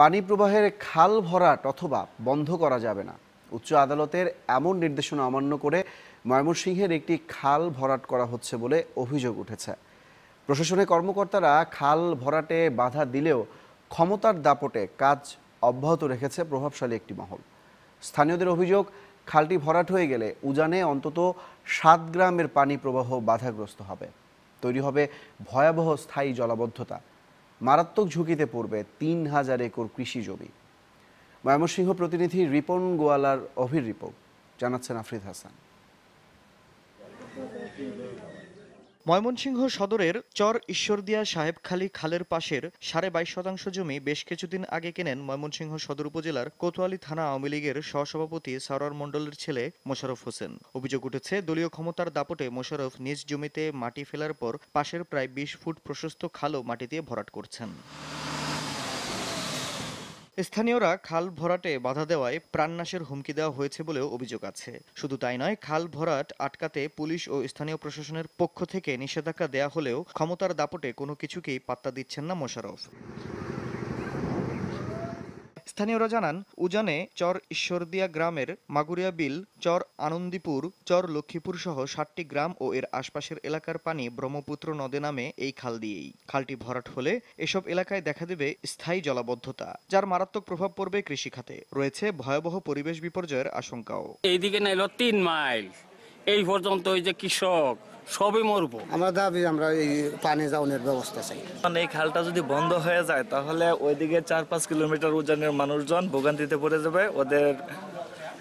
পানি প্রবাহের খাল ভরাট অথবা বন্ধ করা যাবে না উচ্চ আদালতের এমন নির্দেশনা অমান্য করে ময়মনসিংহের একটি খাল ভরাট করা হচ্ছে বলে অভিযোগ উঠেছে প্রশাসনের কর্মকর্তারা খাল ভরাটে বাধা দিলেও ক্ষমতার দাপটে কাজ অব্যাহত রেখেছে প্রভাবশালী একটি মহল স্থানীয়দের অভিযোগ খালটি ভরাট হয়ে গেলে উজানে অন্তত সাত গ্রামের পানি প্রবাহ বাধাগ্রস্ত হবে তৈরি হবে ভয়াবহ স্থায়ী জলাবদ্ধতা মারাত্মক ঝুঁকিতে পড়বে তিন হাজার একর কৃষি জমি ময়মনসিংহ প্রতিনিধি রিপন গোয়ালার অভির রিপোর্ট জানাচ্ছেন আফরিদ হাসান ময়মনসিংহ সদরের চর ঈশ্বরদিয়া সাহেবখালী খালের পাশের সাড়ে বাইশ শতাংশ জমি বেশ কিছুদিন আগে কেনেন ময়মনসিংহ সদর উপজেলার কোতোয়ালি থানা আওয়ামী লীগের সহসভাপতি সারোয়ার মণ্ডলের ছেলে মোশারফ হোসেন অভিযোগ উঠেছে দলীয় ক্ষমতার দাপটে মোশারফ নিজ জমিতে মাটি ফেলার পর পাশের প্রায় বিশ ফুট প্রশস্ত খালও মাটি দিয়ে ভরাট করছেন স্থানীয়রা খাল ভরাটে বাধা দেওয়ায় প্রাণনাশের হুমকি দেওয়া হয়েছে বলেও অভিযোগ আছে শুধু তাই নয় খাল ভরাট আটকাতে পুলিশ ও স্থানীয় প্রশাসনের পক্ষ থেকে নিষেধাজ্ঞা দেয়া হলেও ক্ষমতার দাপটে কোনো কিছুকেই পাত্তা দিচ্ছেন না মোশাররফ স্থানীয়রা জানান উজানে চর ঈশ্বরদিয়া গ্রামের মাগুরিয়া বিল চর আনন্দীপুর চর লক্ষ্মীপুর সহ সাতটি গ্রাম ও এর আশপাশের এলাকার পানি ব্রহ্মপুত্র নদে নামে এই খাল দিয়েই খালটি ভরাট হলে এসব এলাকায় দেখা দেবে স্থায়ী জলাবদ্ধতা যার মারাত্মক প্রভাব পড়বে কৃষিখাতে রয়েছে ভয়াবহ পরিবেশ বিপর্যয়ের আশঙ্কাও এইদিকে নাইল তিন মাইল এই পর্যন্ত ওই যে কৃষক সবই মরবো আমরা দাবি আমরা এই পানি জাউনের ব্যবস্থা চাই মানে এই খালটা যদি বন্ধ হয়ে যায় তাহলে ওইদিকে চার পাঁচ কিলোমিটার উজানের মানুষজন ভোগান্তিতে পড়ে যাবে ওদের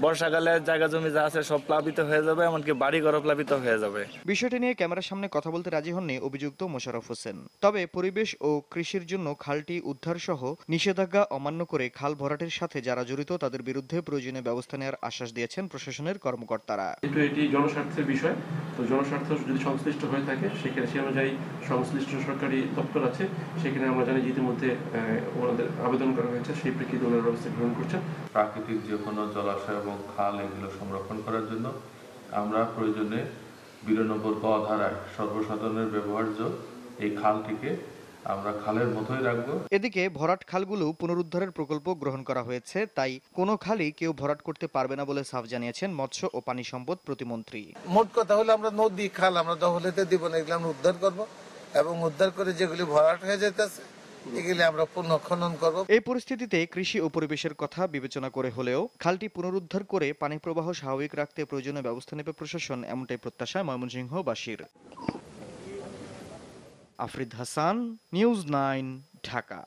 বর্ষাকালে জায়গা জমি যা আছে সব প্লাবিত হয়ে যাবে এমনকি বাড়ি ঘর প্লাবিত হয়ে যাবে বিষয়টি নিয়ে ক্যামেরার সামনে কথা বলতে রাজি হননি অভিযুক্ত মোশারফ হোসেন তবে পরিবেশ ও কৃষির জন্য খালটি উদ্ধার সহ নিষেধাজ্ঞা অমান্য করে খাল ভরাটের সাথে যারা জড়িত তাদের বিরুদ্ধে প্রয়োজনীয় ব্যবস্থা নেওয়ার আশ্বাস দিয়েছেন প্রশাসনের কর্মকর্তারা কিন্তু এটি জনস্বার্থের বিষয় তো জনস্বার্থ যদি সংশ্লিষ্ট হয়ে থাকে সেখানে সে অনুযায়ী সংশ্লিষ্ট সরকারি দপ্তর আছে সেখানে আমরা জানি ইতিমধ্যে ওনাদের আবেদন করা হয়েছে সেই প্রেক্ষিতে ওনারা ব্যবস্থা গ্রহণ করছেন প্রাকৃতিক যে কোনো জলাশয় এবং খাল এগুলো সংরক্ষণ করার জন্য আমরা প্রয়োজনে বিরানব্বই ক ধারায় সর্বসাধারণের ব্যবহার্য এই খালটিকে আমরা খালের মতোই রাখব এদিকে ভরাট খালগুলো পুনরুদ্ধারের প্রকল্প গ্রহণ করা হয়েছে তাই কোনো খালই কেউ ভরাট করতে পারবে না বলে সাফ জানিয়েছেন মৎস্য ও পানি সম্পদ প্রতিমন্ত্রী মোট কথা হলো আমরা নদী খাল আমরা দখলেতে দিব না এগুলো আমরা উদ্ধার করব এবং উদ্ধার করে যেগুলি ভরাট হয়ে যেতেছে এই পরিস্থিতিতে কৃষি ও পরিবেশের কথা বিবেচনা করে হলেও খালটি পুনরুদ্ধার করে পানি প্রবাহ স্বাভাবিক রাখতে প্রয়োজনীয় ব্যবস্থা নেবে প্রশাসন এমনটাই প্রত্যাশা ময়মনসিংহ ময়মনসিংহবাসীর আফরিদ হাসান নিউজ নাইন ঢাকা